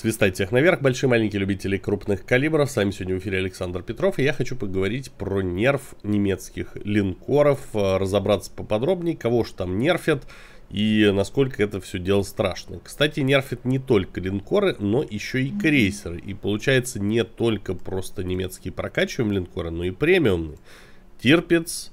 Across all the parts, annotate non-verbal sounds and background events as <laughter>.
Свистай всех наверх, большие маленькие любители крупных калибров. С вами сегодня в эфире Александр Петров. И я хочу поговорить про нерв немецких линкоров, э, разобраться поподробнее, кого же там нерфят и насколько это все дело страшно. Кстати, нерфят не только линкоры, но еще и крейсеры. И получается не только просто немецкие прокачиваем линкоры, но и премиумные. Тирпиц,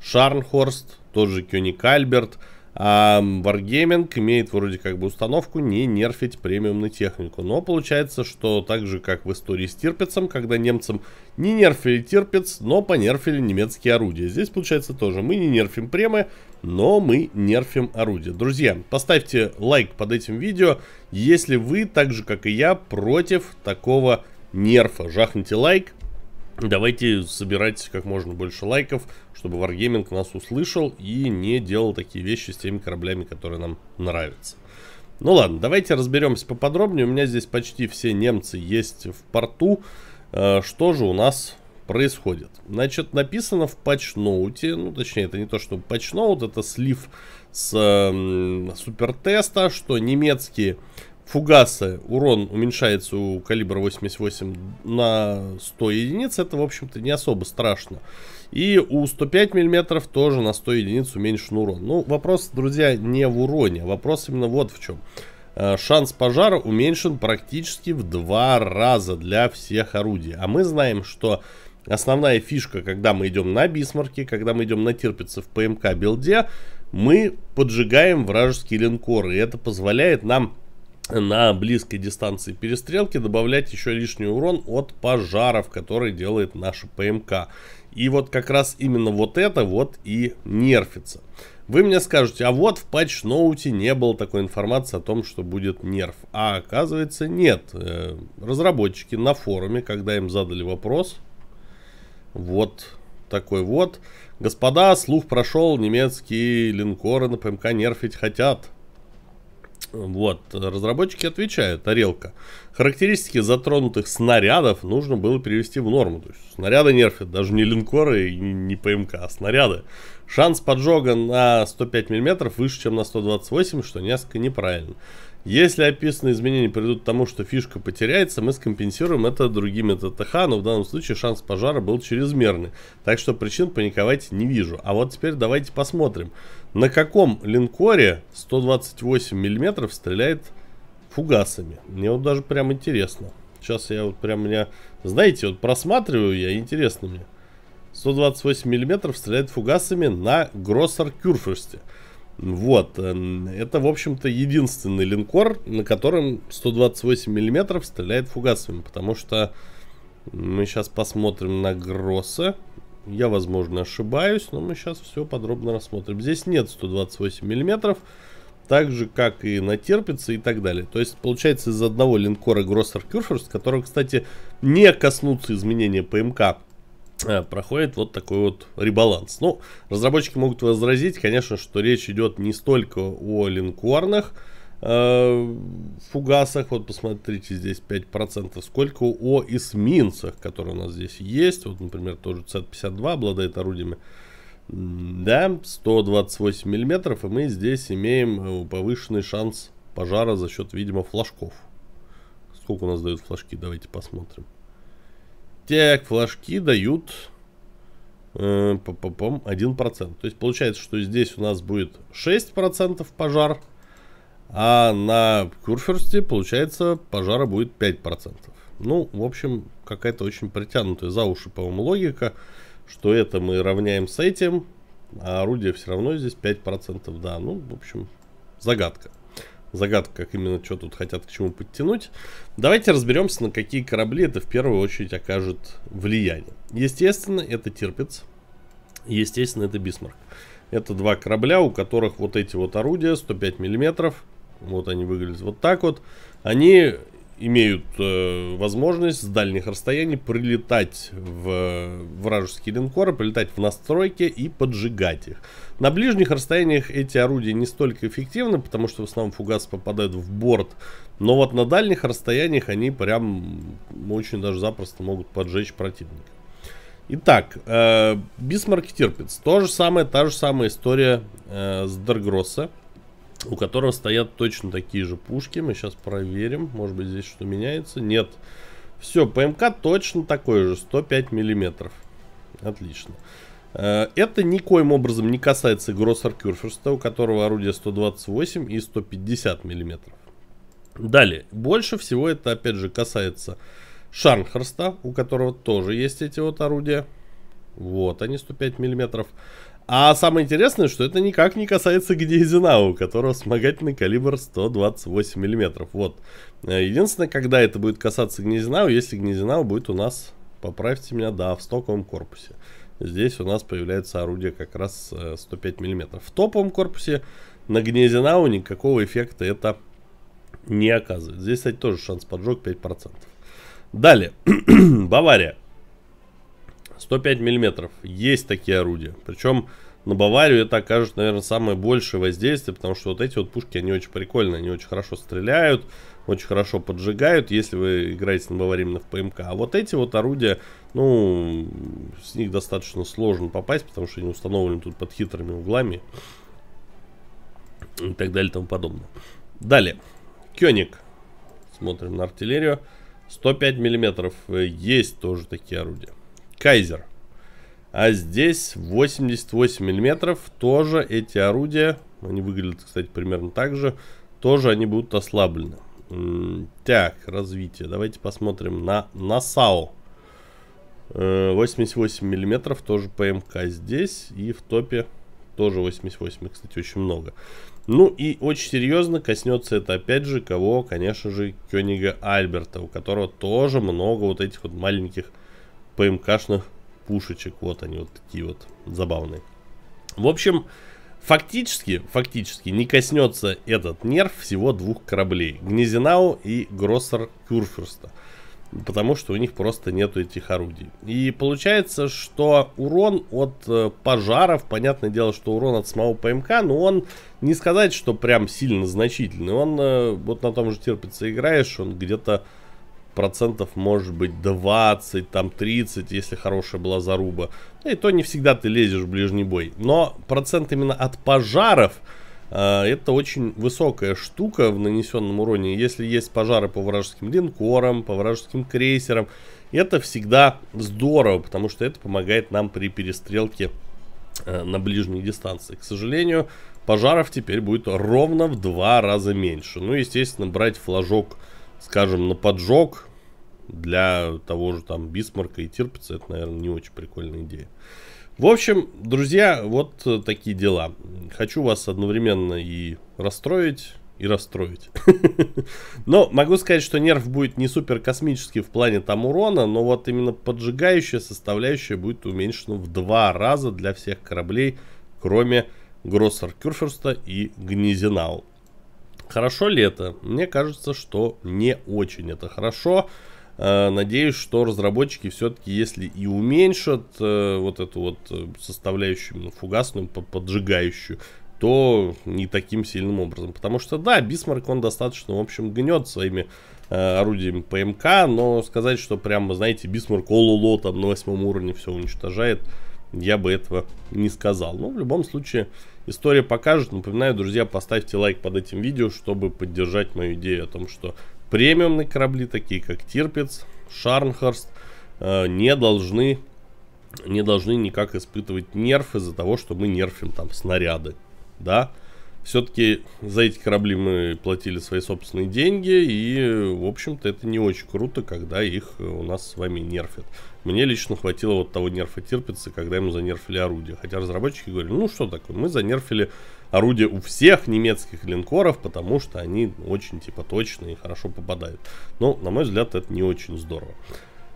Шарнхорст, тот же Кёник Альберт – а Wargaming имеет вроде как бы установку не нерфить премиумную технику. Но получается, что так же, как в истории с Тирпицем, когда немцам не нерфили Тирпиц, но понерфили немецкие орудия. Здесь получается тоже. Мы не нерфим премы, но мы нерфим орудия. Друзья, поставьте лайк под этим видео, если вы, так же как и я, против такого нерфа. Жахните лайк, Давайте собирать как можно больше лайков, чтобы Wargaming нас услышал и не делал такие вещи с теми кораблями, которые нам нравятся. Ну ладно, давайте разберемся поподробнее. У меня здесь почти все немцы есть в порту. Э, что же у нас происходит? Значит, написано в патчноуте, ну точнее, это не то, что патчноут, это слив с эм, супертеста, что немецкие Фугасы урон уменьшается у калибра 88 на 100 единиц, это, в общем-то, не особо страшно. И у 105 мм тоже на 100 единиц уменьшен урон. Ну, вопрос, друзья, не в уроне, а вопрос именно вот в чем. Э, шанс пожара уменьшен практически в два раза для всех орудий. А мы знаем, что основная фишка, когда мы идем на бисмарке, когда мы идем на тирпице в ПМК-билде, мы поджигаем вражеские линкоры. И это позволяет нам на близкой дистанции перестрелки добавлять еще лишний урон от пожаров, который делает наша ПМК. И вот как раз именно вот это вот и нерфится. Вы мне скажете, а вот в патч-ноуте не было такой информации о том, что будет нерф, А оказывается нет. Э, разработчики на форуме, когда им задали вопрос, вот такой вот. Господа, слух прошел, немецкие линкоры на ПМК нерфить хотят. Вот, разработчики отвечают, тарелка. Характеристики затронутых снарядов нужно было перевести в норму. То есть снаряды нерфят, даже не линкоры и не ПМК, а снаряды. Шанс поджога на 105 мм выше, чем на 128, что несколько неправильно. Если описанные изменения приведут к тому, что фишка потеряется, мы скомпенсируем это другими ТТХ, но в данном случае шанс пожара был чрезмерный. Так что причин паниковать не вижу. А вот теперь давайте посмотрим, на каком линкоре 128 мм стреляет фугасами. Мне вот даже прям интересно. Сейчас я вот прям меня... Знаете, вот просматриваю я, интересно мне. 128 мм стреляет фугасами на Гроссер Кюрфюрсте. Вот, э, это, в общем-то, единственный линкор, на котором 128 миллиметров стреляет фугасами, потому что мы сейчас посмотрим на Гросса. Я, возможно, ошибаюсь, но мы сейчас все подробно рассмотрим. Здесь нет 128 миллиметров, так же, как и на Терпице и так далее. То есть, получается, из одного линкора Гроссер Кюрферс, которого, кстати, не коснутся изменения ПМК, Э, проходит вот такой вот ребаланс. Ну, разработчики могут возразить, конечно, что речь идет не столько о линкорных э, фугасах, вот посмотрите, здесь 5%, сколько о эсминцах, которые у нас здесь есть. Вот, например, тоже ЦТ-52 обладает орудиями, да, 128 миллиметров, и мы здесь имеем э, повышенный шанс пожара за счет, видимо, флажков. Сколько у нас дают флажки, давайте посмотрим. Так, флажки дают э, по -по -пом, 1%. То есть получается, что здесь у нас будет 6% пожар, а на Курферсте, получается, пожара будет 5%. Ну, в общем, какая-то очень притянутая за уши, по-моему, логика, что это мы равняем с этим, а орудие все равно здесь 5%, да. Ну, в общем, загадка загадка, как именно что тут хотят к чему подтянуть. Давайте разберемся, на какие корабли это в первую очередь окажет влияние. Естественно, это Тирпиц. Естественно, это Бисмарк. Это два корабля, у которых вот эти вот орудия 105 миллиметров. Вот они выглядят вот так вот. Они имеют э, возможность с дальних расстояний прилетать в э, вражеские линкоры, прилетать в настройки и поджигать их. На ближних расстояниях эти орудия не столько эффективны, потому что в основном фугас попадает в борт, но вот на дальних расстояниях они прям очень даже запросто могут поджечь противника. Итак, э, Бисмарк терпец. То же самое, та же самая история э, с Даргросса у которого стоят точно такие же пушки. Мы сейчас проверим, может быть здесь что меняется. Нет. Все, ПМК точно такой же, 105 миллиметров. Отлично. Э, это никоим образом не касается Гроссеркюрферста, у которого орудие 128 и 150 миллиметров. Далее, больше всего это опять же касается Шарнхерста, у которого тоже есть эти вот орудия. Вот, они 105 миллиметров. А самое интересное, что это никак не касается Гнезина, у которого вспомогательный калибр 128 мм. Вот. Э, единственное, когда это будет касаться Гнезина, если Гнезина будет у нас, поправьте меня, да, в стоковом корпусе. Здесь у нас появляется орудие как раз 105 э, мм. В топовом корпусе на Гнезинау никакого эффекта это не оказывает. Здесь, кстати, тоже шанс поджог 5%. Далее. <clears throat> Бавария. 105 миллиметров. Есть такие орудия. Причем на Баварию это окажет, наверное, самое большее воздействие, потому что вот эти вот пушки, они очень прикольные, они очень хорошо стреляют, очень хорошо поджигают, если вы играете на Баварии именно в ПМК. А вот эти вот орудия, ну, с них достаточно сложно попасть, потому что они установлены тут под хитрыми углами и так далее и тому подобное. Далее. Кёник. Смотрим на артиллерию. 105 миллиметров. Э, есть тоже такие орудия. Кайзер. А здесь 88 миллиметров. Тоже эти орудия, они выглядят, кстати, примерно так же, тоже они будут ослаблены. Так, развитие. Давайте посмотрим на Насау. 88 э, миллиметров, тоже ПМК здесь. И в топе тоже 88, кстати, очень много. Ну и очень серьезно коснется это опять же кого? Конечно же, Кёнига Альберта, у которого тоже много вот этих вот маленьких ПМКшных эм пушечек. Вот они вот такие вот забавные. В общем, фактически, фактически не коснется этот нерв всего двух кораблей. Гнезинау и Гроссер Кюрфюрста. Потому что у них просто нету этих орудий. И получается, что урон от э, пожаров, понятное дело, что урон от самого ПМК, эм но он не сказать, что прям сильно значительный. Он э, вот на том же терпится играешь, он где-то процентов может быть 20, там 30, если хорошая была заруба. Ну, и то не всегда ты лезешь в ближний бой. Но процент именно от пожаров э, это очень высокая штука в нанесенном уроне. Если есть пожары по вражеским линкорам, по вражеским крейсерам, это всегда здорово, потому что это помогает нам при перестрелке э, на ближней дистанции. К сожалению, пожаров теперь будет ровно в два раза меньше. Ну, естественно, брать флажок скажем, на поджог для того же там Бисмарка и Тирпица это, наверное, не очень прикольная идея. В общем, друзья, вот э, такие дела. Хочу вас одновременно и расстроить, и расстроить. <laughs> но могу сказать, что нерв будет не супер космический в плане там урона, но вот именно поджигающая составляющая будет уменьшена в два раза для всех кораблей, кроме Гроссер Кюрферста и Гнезинау. Хорошо ли это? Мне кажется, что не очень это хорошо. Хорошо. Э, надеюсь, что разработчики все-таки, если и уменьшат э, вот эту вот э, составляющую ну, фугасную, поджигающую, то не таким сильным образом. Потому что, да, Бисмарк, он достаточно, в общем, гнет своими э, орудиями ПМК, но сказать, что прямо, знаете, Бисмарк ололо там на восьмом уровне все уничтожает, я бы этого не сказал. Но в любом случае, история покажет. Напоминаю, друзья, поставьте лайк под этим видео, чтобы поддержать мою идею о том, что премиумные корабли, такие как Тирпец, Шарнхорст, э, не должны, не должны никак испытывать нерв из-за того, что мы нерфим там снаряды. Да? Все-таки за эти корабли мы платили свои собственные деньги, и, в общем-то, это не очень круто, когда их у нас с вами нерфят. Мне лично хватило вот того нерфа терпится, когда ему занерфили орудие. Хотя разработчики говорили, ну что такое, мы занерфили Орудие у всех немецких линкоров, потому что они очень типа точные и хорошо попадают. Но, на мой взгляд, это не очень здорово.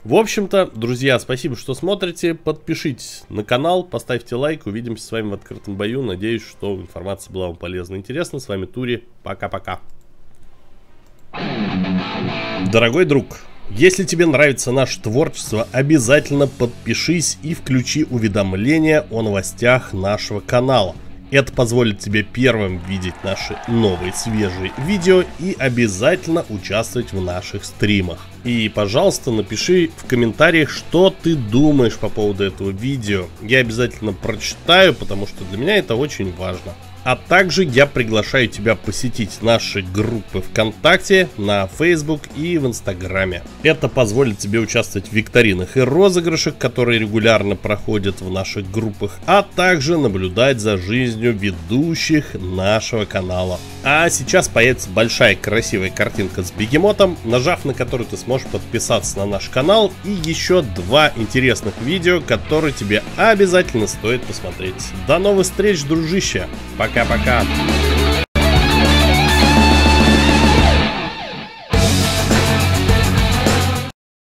В общем-то, друзья, спасибо, что смотрите. Подпишитесь на канал, поставьте лайк. Увидимся с вами в открытом бою. Надеюсь, что информация была вам полезна и интересна. С вами Тури. Пока-пока. Дорогой друг, если тебе нравится наше творчество, обязательно подпишись и включи уведомления о новостях нашего канала – это позволит тебе первым видеть наши новые свежие видео и обязательно участвовать в наших стримах. И, пожалуйста, напиши в комментариях, что ты думаешь по поводу этого видео. Я обязательно прочитаю, потому что для меня это очень важно. А также я приглашаю тебя посетить наши группы ВКонтакте, на Facebook и в Инстаграме. Это позволит тебе участвовать в викторинах и розыгрышах, которые регулярно проходят в наших группах, а также наблюдать за жизнью ведущих нашего канала. А сейчас появится большая красивая картинка с бегемотом, нажав на которую ты сможешь подписаться на наш канал и еще два интересных видео, которые тебе обязательно стоит посмотреть. До новых встреч, дружище! Пока! Пока-пока.